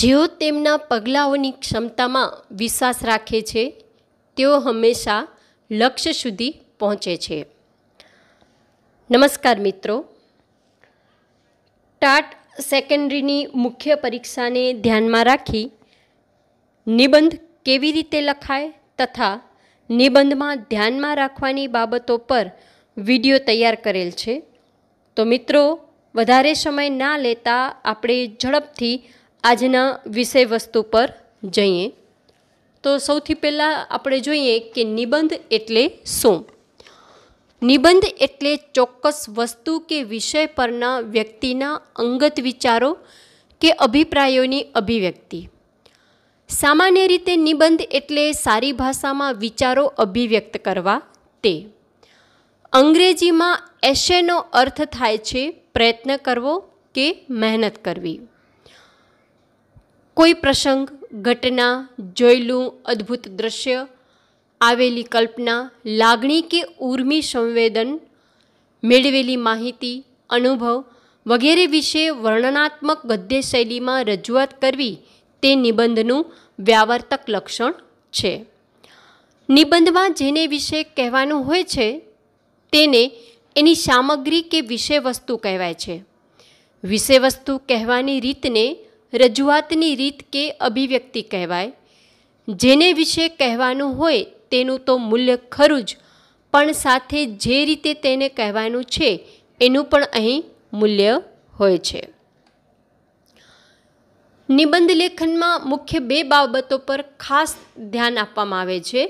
જેઓ તેમના પગલાંઓની ક્ષમતામાં વિશ્વાસ રાખે છે તેઓ હંમેશા લક્ષ્ય સુધી પહોંચે છે નમસ્કાર મિત્રો ટાટ સેકન્ડરીની મુખ્ય પરીક્ષાને ધ્યાનમાં રાખી નિબંધ કેવી રીતે લખાય તથા નિબંધમાં ધ્યાનમાં રાખવાની બાબતો પર વિડીયો તૈયાર કરેલ છે તો મિત્રો વધારે સમય ના લેતા આપણે ઝડપથી આજના વિષય વસ્તુ પર જઈએ તો સૌથી પહેલાં આપણે જોઈએ કે નિબંધ એટલે શું નિબંધ એટલે ચોક્કસ વસ્તુ કે વિષય પરના વ્યક્તિના અંગત વિચારો કે અભિપ્રાયોની અભિવ્યક્તિ સામાન્ય રીતે નિબંધ એટલે સારી ભાષામાં વિચારો અભિવ્યક્ત કરવા તે અંગ્રેજીમાં એશેનો અર્થ થાય છે પ્રયત્ન કરવો કે મહેનત કરવી કોઈ પ્રસંગ ઘટના જોયેલું અદ્ભુત દ્રશ્ય આવેલી કલ્પના લાગણી કે ઉર્મી સંવેદન મેળવેલી માહિતી અનુભવ વગેરે વિશે વર્ણનાત્મક ગદ્ય શૈલીમાં રજૂઆત કરવી તે નિબંધનું વ્યાવર્તક લક્ષણ છે નિબંધમાં જેને વિશે કહેવાનું હોય છે તેને એની સામગ્રી કે વિષયવસ્તુ કહેવાય છે વિષયવસ્તુ કહેવાની રીતને રજૂઆતની રીત કે અભિવ્યક્તિ કહેવાય જેને વિશે કહેવાનું હોય તેનું તો મૂલ્ય ખરું જ પણ સાથે જે રીતે તેને કહેવાનું છે એનું પણ અહીં મૂલ્ય હોય છે નિબંધ લેખનમાં મુખ્ય બે બાબતો પર ખાસ ધ્યાન આપવામાં આવે છે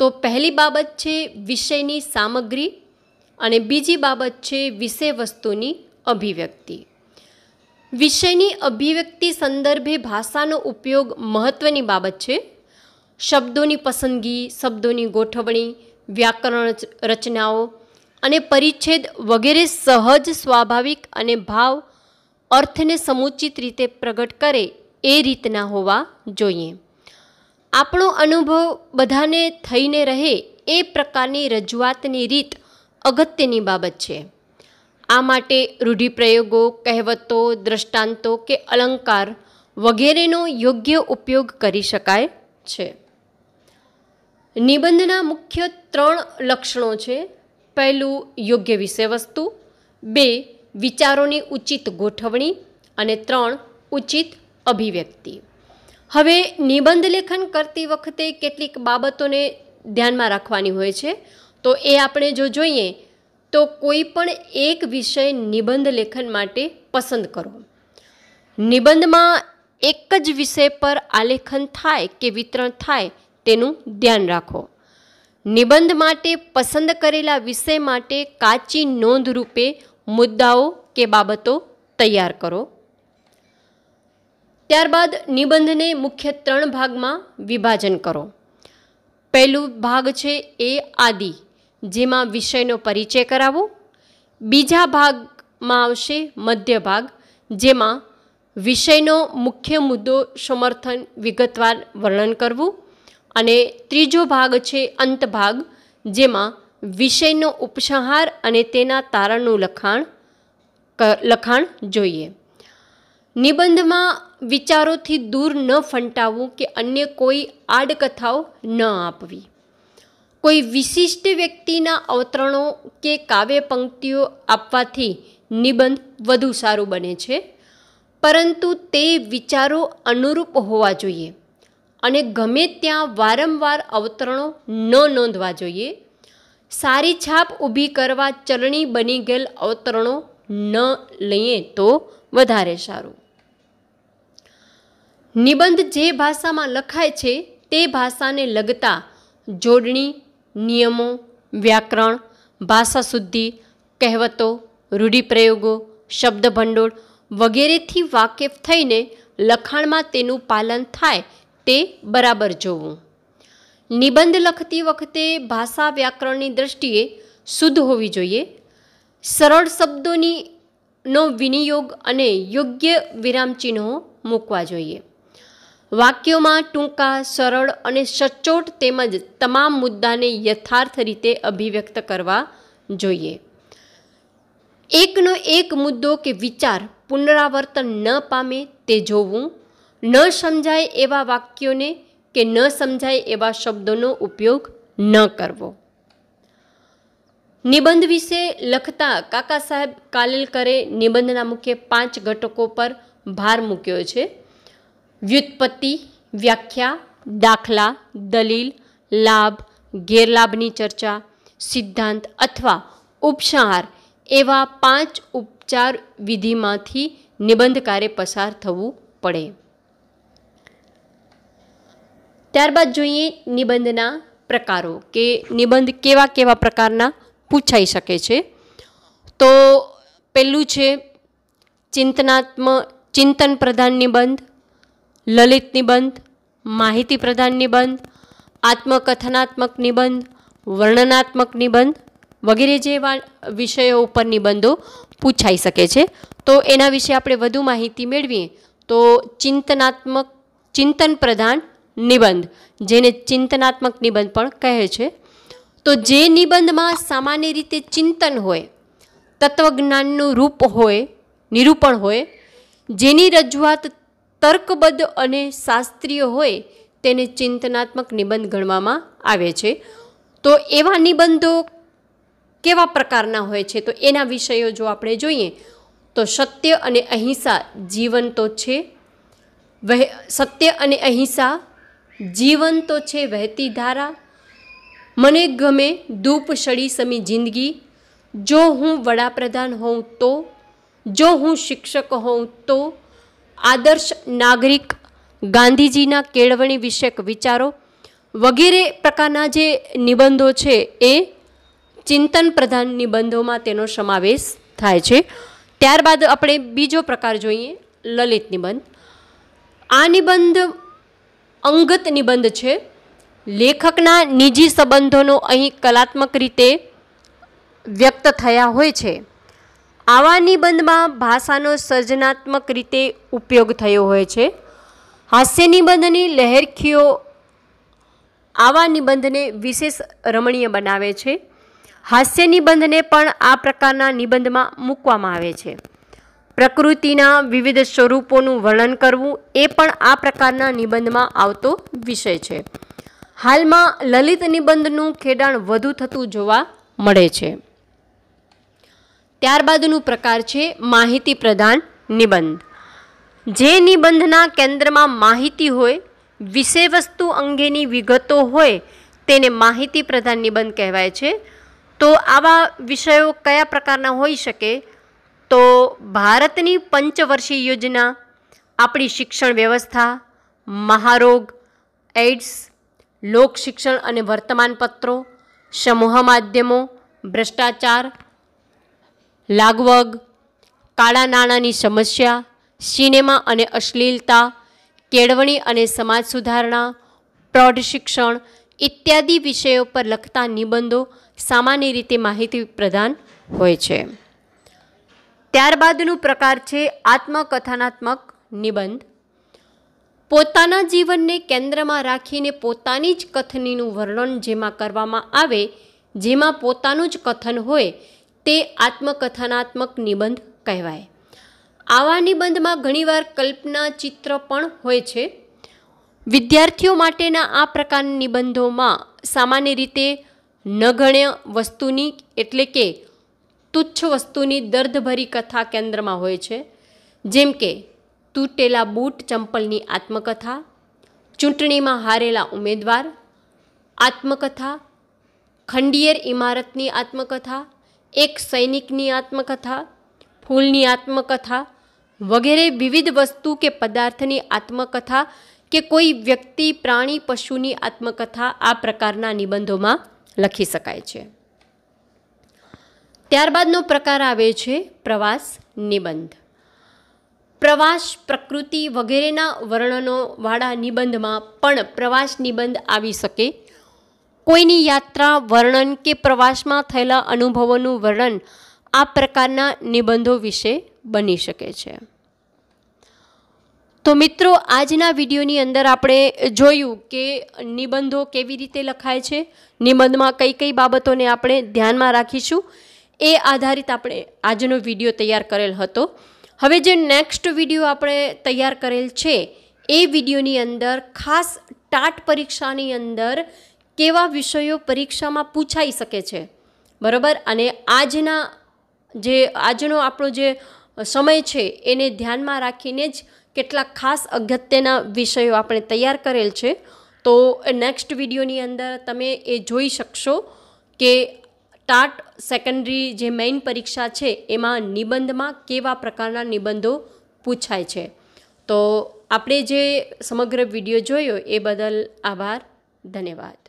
તો પહેલી બાબત છે વિષયની સામગ્રી અને બીજી બાબત છે વિષય વસ્તુની અભિવ્યક્તિ વિષયની અભિવ્યક્તિ સંદર્ભે ભાષાનો ઉપયોગ મહત્ત્વની બાબત છે શબ્દોની પસંદગી શબ્દોની ગોઠવણી વ્યાકરણ રચનાઓ અને પરિચ્છેદ વગેરે સહજ સ્વાભાવિક અને ભાવ અર્થને સમુચિત રીતે પ્રગટ કરે એ રીતના હોવા જોઈએ આપણો અનુભવ બધાને થઈને રહે એ પ્રકારની રજૂઆતની રીત અગત્યની બાબત છે આ માટે રૂઢિપ્રયોગો કહેવતો દ્રષ્ટાંતો કે અલંકાર વગેરેનો યોગ્ય ઉપયોગ કરી શકાય છે નિબંધના મુખ્ય ત્રણ લક્ષણો છે પહેલું યોગ્ય વિષયવસ્તુ બે વિચારોની ઉચિત ગોઠવણી અને ત્રણ ઉચિત અભિવ્યક્તિ હવે નિબંધ લેખન કરતી વખતે કેટલીક બાબતોને ધ્યાનમાં રાખવાની હોય છે તો એ આપણે જો જોઈએ તો કોઈ પણ એક વિષય નિબંધ લેખન માટે પસંદ કરો નિબંધમાં એક જ વિષય પર આલેખન થાય કે વિતરણ થાય તેનું ધ્યાન રાખો નિબંધ માટે પસંદ કરેલા વિષય માટે કાચી નોંધરૂપે મુદ્દાઓ કે બાબતો તૈયાર કરો ત્યારબાદ નિબંધને મુખ્ય ત્રણ ભાગમાં વિભાજન કરો પહેલું ભાગ છે એ આદિ જેમાં વિષયનો પરિચય કરાવો બીજા ભાગમાં આવશે મધ્ય ભાગ જેમાં વિષયનો મુખ્ય મુદ્દો સમર્થન વિગતવાર વર્ણન કરવું અને ત્રીજો ભાગ છે અંત ભાગ જેમાં વિષયનો ઉપસંહાર અને તેના તારણનું લખાણ લખાણ જોઈએ નિબંધમાં વિચારોથી દૂર ન ફંટાવવું કે અન્ય કોઈ આડકથાઓ ન આપવી કોઈ વિશિષ્ટ વ્યક્તિના અવતરણો કે કાવ્ય પંક્તિઓ આપવાથી નિબંધ વધુ સારું બને છે પરંતુ તે વિચારો અનુરૂપ હોવા જોઈએ અને ગમે ત્યાં વારંવાર અવતરણો ન નોંધવા જોઈએ સારી છાપ ઊભી કરવા ચરણી બની ગયેલ અવતરણો ન લઈએ તો વધારે સારું નિબંધ જે ભાષામાં લખાય છે તે ભાષાને લગતા જોડણી નિયમો વ્યાકરણ ભાષા શુદ્ધિ કહેવતો રૂઢિપ્રયોગો શબ્દભંડોળ વગેરેથી વાકેફ થઈને લખાણમાં તેનું પાલન થાય તે બરાબર જોવું નિબંધ લખતી વખતે ભાષા વ્યાકરણની દ્રષ્ટિએ શુદ્ધ હોવી જોઈએ સરળ શબ્દોની નો વિનિયોગ અને યોગ્ય વિરામચિહ્નો મૂકવા જોઈએ વાક્યોમાં ટૂંકા સરળ અને સચોટ તેમજ તમામ મુદ્દાને યથાર્થ રીતે અભિવ્યક્ત કરવા જોઈએ એકનો એક મુદ્દો કે વિચાર પુનરાવર્તન ન પામે તે જોવું ન સમજાય એવા વાક્યોને કે ન સમજાય એવા શબ્દોનો ઉપયોગ ન કરવો નિબંધ વિશે લખતા કાકા સાહેબ કાલેલકરે નિબંધના મુખ્ય પાંચ ઘટકો પર ભાર મૂક્યો છે વ્યુત્પત્તિ વ્યાખ્યા દાખલા દલીલ લાભ ગેરલાભની ચર્ચા સિદ્ધાંત અથવા ઉપસંહાર એવા પાંચ ઉપચાર વિધિમાંથી નિબંધકારે પસાર થવું પડે ત્યારબાદ જોઈએ નિબંધના પ્રકારો કે નિબંધ કેવા કેવા પ્રકારના પૂછાઈ શકે છે તો પહેલું છે ચિંતનાત્મ ચિંતન પ્રધાન નિબંધ લલિત નિબંધ માહિતી પ્રધાન નિબંધ આત્મકથનાત્મક નિબંધ વર્ણનાત્મક નિબંધ વગેરે જેવા વિષયો ઉપર નિબંધો પૂછાઈ શકે છે તો એના વિશે આપણે વધુ માહિતી મેળવીએ તો ચિંતનાત્મક ચિંતન પ્રધાન નિબંધ જેને ચિંતનાત્મક નિબંધ પણ કહે છે તો જે નિબંધમાં સામાન્ય રીતે ચિંતન હોય તત્વજ્ઞાનનું રૂપ હોય નિરૂપણ હોય જેની રજૂઆત તર્કબદ્ધ અને શાસ્ત્રીય હોય તેને ચિંતનાત્મક નિબંધ ગણવામાં આવે છે તો એવા નિબંધો કેવા પ્રકારના હોય છે તો એના વિષયો જો આપણે જોઈએ તો સત્ય અને અહિંસા જીવન તો છે વહે સત્ય અને અહિંસા જીવન તો છે વહેતી ધારા મને ગમે ધૂપ સળી સમી જિંદગી જો હું વડાપ્રધાન હોઉં તો જો હું શિક્ષક હોઉં તો આદર્શ નાગરિક ગાંધીજીના કેળવણી વિષયક વિચારો વગેરે પ્રકારના જે નિબંધો છે એ ચિંતન પ્રધાન નિબંધોમાં તેનો સમાવેશ થાય છે ત્યારબાદ આપણે બીજો પ્રકાર જોઈએ લલિત નિબંધ આ નિબંધ અંગત નિબંધ છે લેખકના નિજી સંબંધોનો અહીં કલાત્મક રીતે વ્યક્ત થયા હોય છે આવા નિબંધમાં ભાષાનો સર્જનાત્મક રીતે ઉપયોગ થયો હોય છે હાસ્ય નિબંધની લહેરખીઓ આવા નિબંધને વિશેષ રમણીય બનાવે છે હાસ્ય નિબંધને પણ આ પ્રકારના નિબંધમાં મૂકવામાં આવે છે પ્રકૃતિના વિવિધ સ્વરૂપોનું વર્ણન કરવું એ પણ આ પ્રકારના નિબંધમાં આવતો વિષય છે હાલમાં લલિત નિબંધનું ખેડાણ વધુ થતું જોવા મળે છે ત્યારબાદનું પ્રકાર છે માહિતી પ્રધાન નિબંધ જે નિબંધના કેન્દ્રમાં માહિતી હોય વિષયવસ્તુ અંગેની વિગતો હોય તેને માહિતી પ્રધાન નિબંધ કહેવાય છે તો આવા વિષયો કયા પ્રકારના હોઈ શકે તો ભારતની પંચવર્ષીય યોજના આપણી શિક્ષણ વ્યવસ્થા મહારોગ એઇડ્સ લોક શિક્ષણ અને વર્તમાનપત્રો સમૂહ માધ્યમો ભ્રષ્ટાચાર લાગવગ કાળા નાણાંની સમસ્યા સિનેમા અને અશ્લીલતા કેળવણી અને સમાજ સુધારણા પ્રૌઢ શિક્ષણ ઇત્યાદિ વિષયો પર લખતા નિબંધો સામાન્ય રીતે માહિતી પ્રદાન હોય છે ત્યારબાદનું પ્રકાર છે આત્મકથનાત્મક નિબંધ પોતાના જીવનને કેન્દ્રમાં રાખીને પોતાની જ કથનીનું વર્ણન જેમાં કરવામાં આવે જેમાં પોતાનું જ કથન હોય તે આત્મકથનાત્મક નિબંધ કહેવાય આવા નિબંધમાં ઘણીવાર કલ્પના ચિત્ર પણ હોય છે વિદ્યાર્થીઓ માટેના આ પ્રકારના નિબંધોમાં સામાન્ય રીતે નગણ્ય વસ્તુની એટલે કે તુચ્છ વસ્તુની દર્દભરી કથા કેન્દ્રમાં હોય છે જેમ કે તૂટેલા બૂટ ચંપલની આત્મકથા ચૂંટણીમાં હારેલા ઉમેદવાર આત્મકથા ખંડિયેર ઇમારતની આત્મકથા એક સૈનિકની આત્મકથા ફૂલની આત્મકથા વગેરે વિવિધ વસ્તુ કે પદાર્થની આત્મકથા કે કોઈ વ્યક્તિ પ્રાણી પશુની આત્મકથા આ પ્રકારના નિબંધોમાં લખી શકાય છે ત્યારબાદનો પ્રકાર આવે છે પ્રવાસ નિબંધ પ્રવાસ પ્રકૃતિ વગેરેના વર્ણનોવાળા નિબંધમાં પણ પ્રવાસ નિબંધ આવી શકે કોઈની યાત્રા વર્ણન કે પ્રવાસમાં થયેલા અનુભવોનું વર્ણન આ પ્રકારના નિબંધો વિશે બની શકે છે તો મિત્રો આજના વિડીયોની અંદર આપણે જોયું કે નિબંધો કેવી રીતે લખાય છે નિબંધમાં કઈ કઈ બાબતોને આપણે ધ્યાનમાં રાખીશું એ આધારિત આપણે આજનો વિડીયો તૈયાર કરેલ હતો હવે જે નેક્સ્ટ વિડીયો આપણે તૈયાર કરેલ છે એ વિડીયોની અંદર ખાસ ટાટ પરીક્ષાની અંદર કેવા વિષયો પરીક્ષામાં પૂછાઈ શકે છે બરાબર અને આજના જે આજનો આપણો જે સમય છે એને ધ્યાનમાં રાખીને જ કેટલાક ખાસ અગત્યના વિષયો આપણે તૈયાર કરેલ છે તો નેક્સ્ટ વિડીયોની અંદર તમે એ જોઈ શકશો કે ટાટ સેકન્ડરી જે મેઇન પરીક્ષા છે એમાં નિબંધમાં કેવા પ્રકારના નિબંધો પૂછાય છે તો આપણે જે સમગ્ર વિડીયો જોયો એ બદલ આભાર ધન્યવાદ